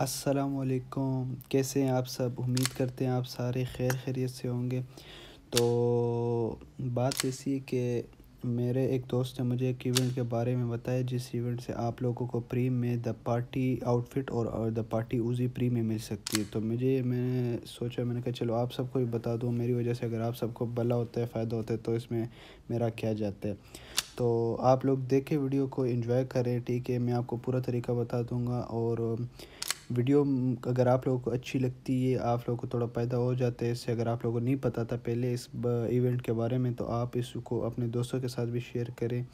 असलकुम कैसे हैं आप सब उम्मीद करते हैं आप सारे खैर खैरियत से होंगे तो बात ऐसी है कि मेरे एक दोस्त ने मुझे एक इवेंट के बारे में बताया जिस इवेंट से आप लोगों को प्री में द पार्टी आउटफिट और, और द पार्टी उजी प्री में मिल सकती है तो मुझे मैंने सोचा मैंने कहा चलो आप सबको भी बता दूँ मेरी वजह से अगर आप सबको भला होता है फ़ायदा होता है तो इसमें मेरा क्या जाता है तो आप लोग देखें वीडियो को इन्जॉय करें ठीक है मैं आपको पूरा तरीका बता दूँगा और वीडियो अगर आप लोगों को अच्छी लगती है आप लोगों को थोड़ा फ़ायदा हो जाता है इससे अगर आप लोगों को नहीं पता था पहले इस इवेंट के बारे में तो आप इसको अपने दोस्तों के साथ भी शेयर करें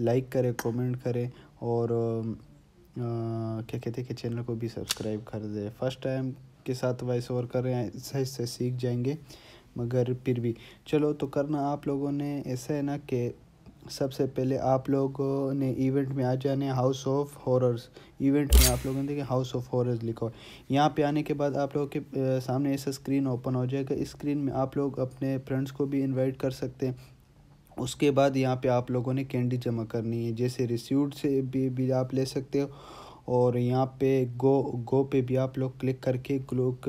लाइक करें कमेंट करें और आ, क्या कहते हैं कि चैनल को भी सब्सक्राइब कर दें फर्स्ट टाइम के साथ वॉइस ओवर कर रहे हैं इससे इससे सीख जाएंगे मगर फिर भी चलो तो करना आप लोगों ने ऐसा है ना कि सबसे पहले आप लोगों ने इवेंट में आ जाने हाउस ऑफ हॉरर्स इवेंट में आप लोगों ने देखिए हाउस ऑफ हॉरर्स लिखो यहाँ पे आने के बाद आप लोगों के सामने ऐसा स्क्रीन ओपन हो जाएगा इस स्क्रीन में आप लोग अपने फ्रेंड्स को भी इनवाइट कर सकते हैं उसके बाद यहाँ पे आप लोगों ने कैंडी जमा करनी है जैसे रिसीव्ड से भी, भी आप ले सकते हो और यहाँ पे गो गो पे भी आप लोग क्लिक करके ग्लोक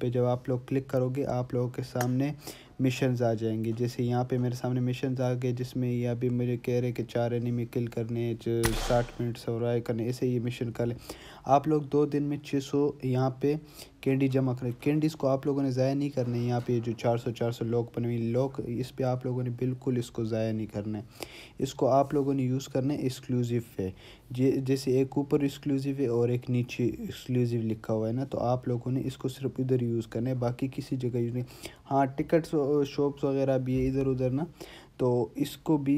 पे जब आप लोग क्लिक करोगे आप लोगों के सामने मिशन आ जाएंगे जैसे यहाँ पे मेरे सामने मिशन आ गए जिसमें ये अभी मुझे कह रहे हैं कि चार एनिमी किल करने साठ मिनट्स और आए करने ऐसे ये मिशन कर लें आप लोग दो दिन में छः सौ यहाँ पर कैंडी जमा करें कैंडीज़ को आप लोगों ने ज़ाया नहीं करना है यहाँ पे जो चार सौ चार सौ लोग बने हुए लोग इस पर आप लोगों ने बिल्कुल इसको ज़ाया नहीं करना है इसको आप लोगों ने यूज़ करना है एक्सक्लूसिव है जैसे एक ऊपर एक्सक्लूसिव है और एक नीचे एक्सक्लूसिव लिखा हुआ है ना तो आप लोगों ने इसको सिर्फ इधर यूज़ करना है बाकी किसी जगह यूज़ नहीं हाँ टिकट्स शॉप्स वगैरह भी है इधर उधर ना तो इसको भी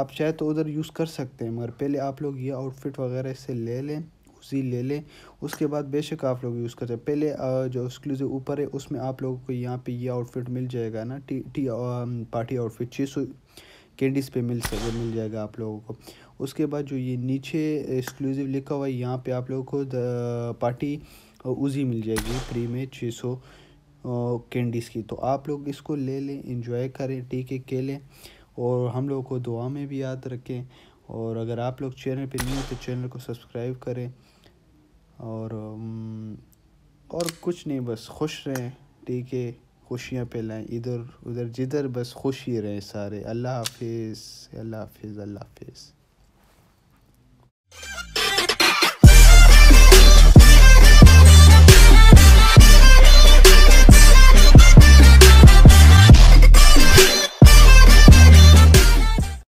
आप चाहे तो उधर यूज़ कर सकते हैं मगर पहले आप लोग ये आउटफिट वगैरह इससे ले लें उसी ले लें उसके बाद बेशक आप लोग यूज़ कर सकते पहले जो एक्सक्लूसिव ऊपर है उसमें आप लोगों को यहाँ पे ये आउटफिट मिल जाएगा ना टी टी पार्टी आउटफिट छः सौ कैंडीज़ पर मिल सके मिल जाएगा आप लोगों को उसके बाद जो ये नीचे एक्सक्लूसिव लिखा हुआ है यहाँ पर आप लोगों को पार्टी उजी मिल जाएगी फ्री में छः सौ कैंडीज़ की तो आप लोग इसको ले लें इंजॉय करें टीके के लें और हम लोगों को दुआ में भी याद रखें और अगर आप लोग चैनल पे नहीं हो तो चैनल को सब्सक्राइब करें और और कुछ नहीं बस खुश रहें टीके खुशियाँ फैलाएँ इधर उधर जिधर बस खुश ही रहें सारे अल्लाह हाफिज़ अल्लाह हाफिज़ अल्लाह हाफिज़